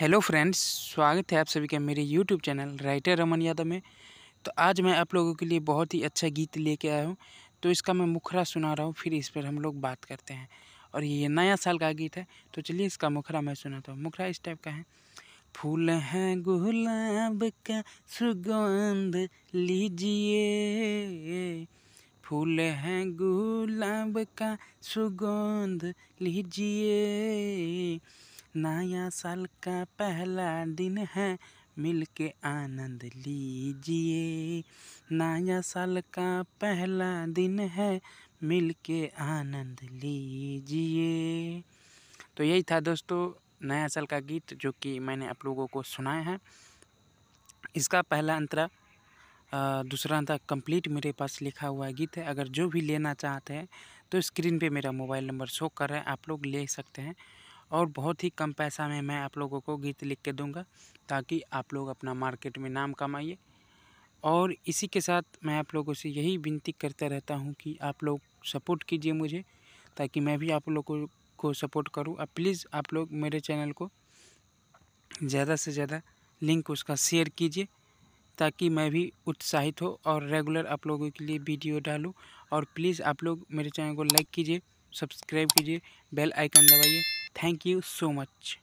hello friends स्वागत है आप सभी का मेरे YouTube channel writer Raman Yadav में तो आज मैं आप लोगों के लिए बहुत ही अच्छा गीत लेके आया हूँ तो इसका मैं मुखरा सुना रहा हूँ फिर इस पर हम लोग बात करते हैं और ये नया साल का गीत है तो चलिए इसका मुखरा मैं सुनाता हूँ मुखरा इस टाइप का है फूल है गुलाब का सुगंध लीजिए फूल है गुलाब का सुगंध लीजिए नया साल का पहला दिन है मिलके आनंद लीजिए नया साल का पहला दिन है मिलके आनंद लीजिए तो यही था दोस्तों नया साल का गीत जो कि मैंने आप लोगों को सुनाया है इसका पहला अंतरा दूसरा अंतरा कंप्लीट मेरे पास लिखा हुआ गीत है अगर जो भी लेना चाहते हैं तो स्क्रीन पे मेरा मोबाइल नंबर शो कर रहा है आप लोग ले सकते हैं और बहुत ही कम पैसा में मैं आप लोगों को गीत लिख के दूँगा ताकि आप लोग अपना मार्केट में नाम कमाइए और इसी के साथ मैं आप लोगों से यही विनती करता रहता हूँ कि आप लोग सपोर्ट कीजिए मुझे ताकि मैं भी आप लोगों को सपोर्ट करूँ अब प्लीज़ आप लोग मेरे चैनल को ज़्यादा से ज़्यादा लिंक उसका शेयर कीजिए ताकि मैं भी उत्साहित हो और रेगुलर आप लोगों के लिए वीडियो डालूँ और प्लीज़ आप लोग मेरे चैनल को लाइक कीजिए सब्सक्राइब कीजिए बेल आइकन दबाइए thank you so much